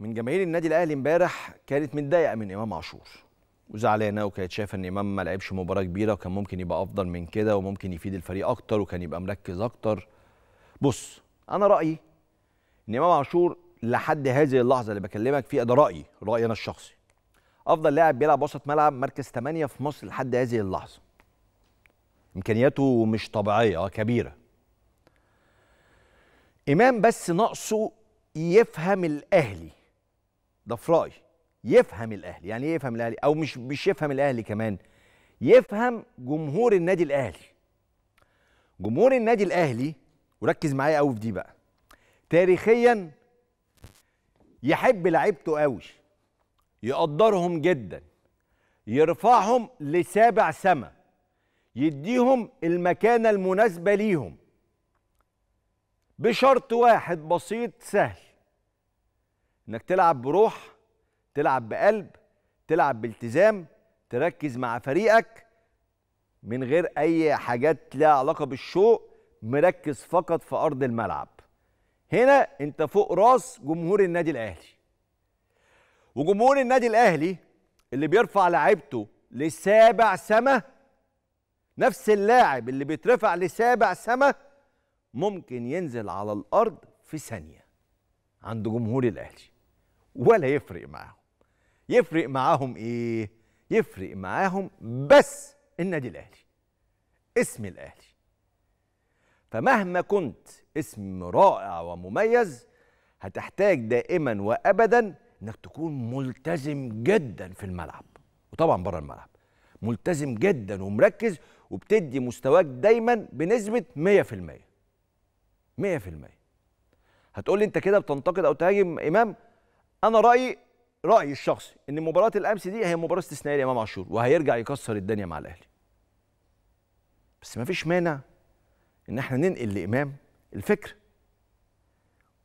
من جماهير النادي الاهلي امبارح كانت متضايقه من امام عاشور وزعلانه وكانت شايفه ان امام ما لعبش مباراه كبيره وكان ممكن يبقى افضل من كده وممكن يفيد الفريق اكتر وكان يبقى مركز اكتر بص انا رايي ان امام عاشور لحد هذه اللحظه اللي بكلمك فيها ده رايي رايي انا الشخصي افضل لاعب بيلعب وسط ملعب مركز 8 في مصر لحد هذه اللحظه امكانياته مش طبيعيه آه، كبيره امام بس ناقصه يفهم الاهلي ده في رايي يفهم الاهلي يعني ايه يفهم الاهلي او مش مش يفهم الاهلي كمان يفهم جمهور النادي الاهلي جمهور النادي الاهلي وركز معايا قوي في دي بقى تاريخيا يحب لعيبته قوي يقدرهم جدا يرفعهم لسابع سما يديهم المكانه المناسبه ليهم بشرط واحد بسيط سهل انك تلعب بروح تلعب بقلب تلعب بالتزام تركز مع فريقك من غير اي حاجات لها علاقه بالشوء مركز فقط في ارض الملعب هنا انت فوق راس جمهور النادي الاهلي وجمهور النادي الاهلي اللي بيرفع لعيبته لسابع سما نفس اللاعب اللي بيترفع لسابع سما ممكن ينزل على الارض في ثانيه عند جمهور الاهلي ولا يفرق معاهم يفرق معاهم ايه يفرق معاهم بس النادي الاهلي اسم الاهلي فمهما كنت اسم رائع ومميز هتحتاج دائما وابدا انك تكون ملتزم جدا في الملعب وطبعا بره الملعب ملتزم جدا ومركز وبتدي مستواك دايما بنسبه 100% 100% هتقول لي انت كده بتنتقد او تهاجم امام انا رايي رايي الشخصي ان مباراه الامس دي هي مباراه استثنائيه لامام عاشور وهيرجع يكسر الدنيا مع الاهلي بس ما فيش مانع ان احنا ننقل لامام الفكر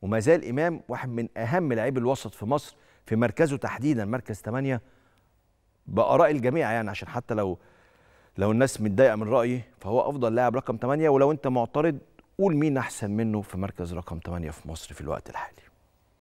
وما زال امام واحد من اهم لاعبي الوسط في مصر في مركزه تحديدا مركز 8 باراء الجميع يعني عشان حتى لو لو الناس متضايقه من رايي فهو افضل لاعب رقم 8 ولو انت معترض قول مين احسن منه في مركز رقم 8 في مصر في الوقت الحالي